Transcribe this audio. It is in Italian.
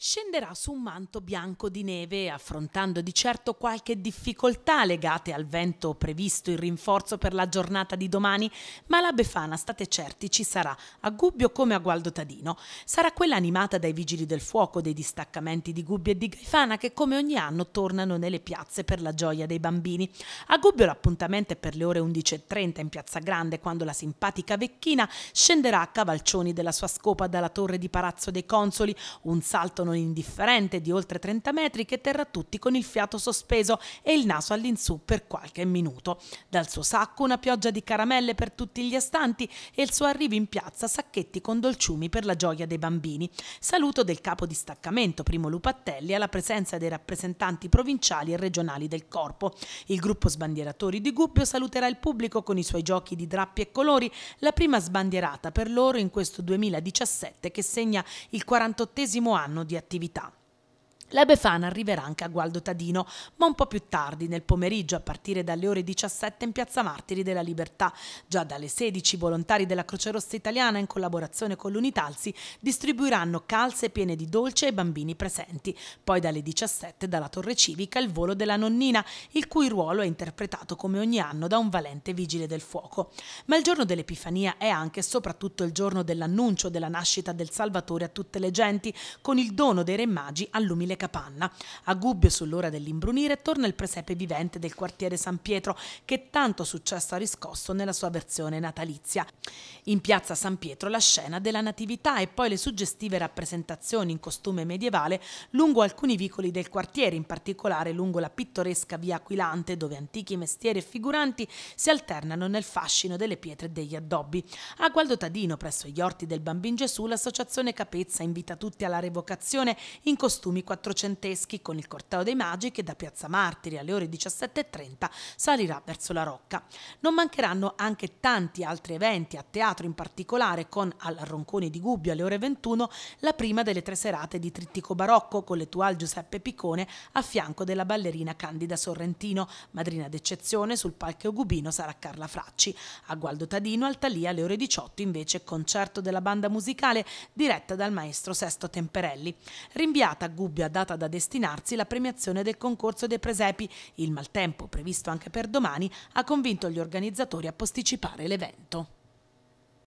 scenderà su un manto bianco di neve, affrontando di certo qualche difficoltà legate al vento previsto in rinforzo per la giornata di domani, ma la Befana, state certi, ci sarà, a Gubbio come a Gualdo Tadino. Sarà quella animata dai vigili del fuoco dei distaccamenti di Gubbio e di Gaifana che come ogni anno tornano nelle piazze per la gioia dei bambini. A Gubbio l'appuntamento è per le ore 11.30 in Piazza Grande, quando la simpatica vecchina scenderà a cavalcioni della sua scopa dalla torre di Palazzo dei Consoli, un salto non indifferente di oltre 30 metri che terrà tutti con il fiato sospeso e il naso all'insù per qualche minuto. Dal suo sacco una pioggia di caramelle per tutti gli astanti e il suo arrivo in piazza sacchetti con dolciumi per la gioia dei bambini. Saluto del capo di staccamento Primo Lupattelli alla presenza dei rappresentanti provinciali e regionali del corpo. Il gruppo sbandieratori di Gubbio saluterà il pubblico con i suoi giochi di drappi e colori, la prima sbandierata per loro in questo 2017 che segna il 48 anno di attività. La Befana arriverà anche a Gualdo Tadino, ma un po' più tardi, nel pomeriggio, a partire dalle ore 17 in Piazza Martiri della Libertà. Già dalle 16 i volontari della Croce Rossa Italiana, in collaborazione con l'Unitalsi, distribuiranno calze piene di dolce ai bambini presenti. Poi dalle 17 dalla Torre Civica il volo della nonnina, il cui ruolo è interpretato come ogni anno da un valente vigile del fuoco. Ma il giorno dell'Epifania è anche e soprattutto il giorno dell'annuncio della nascita del Salvatore a tutte le genti, con il dono dei Re Magi all'umile capanna. A Gubbio, sull'ora dell'imbrunire, torna il presepe vivente del quartiere San Pietro, che tanto successo ha riscosso nella sua versione natalizia. In piazza San Pietro la scena della Natività e poi le suggestive rappresentazioni in costume medievale lungo alcuni vicoli del quartiere, in particolare lungo la pittoresca via Aquilante, dove antichi mestieri e figuranti si alternano nel fascino delle pietre e degli addobbi. A Gualdo Tadino, presso gli orti del Bambin Gesù, l'associazione Capezza invita tutti alla revocazione in costumi quattro quattrocenteschi con il corteo dei Magi che da Piazza Martiri alle ore 17.30 salirà verso la Rocca. Non mancheranno anche tanti altri eventi a teatro in particolare con al Ronconi di Gubbio alle ore 21 la prima delle tre serate di Trittico Barocco con l'etual Giuseppe Piccone a fianco della ballerina Candida Sorrentino. Madrina d'eccezione sul palco Gubino sarà Carla Fracci. A Gualdo Tadino Altalia alle ore 18 invece concerto della banda musicale diretta dal maestro Sesto Temperelli. Rinviata a Gubbio ad data da destinarsi la premiazione del concorso dei presepi. Il maltempo, previsto anche per domani, ha convinto gli organizzatori a posticipare l'evento.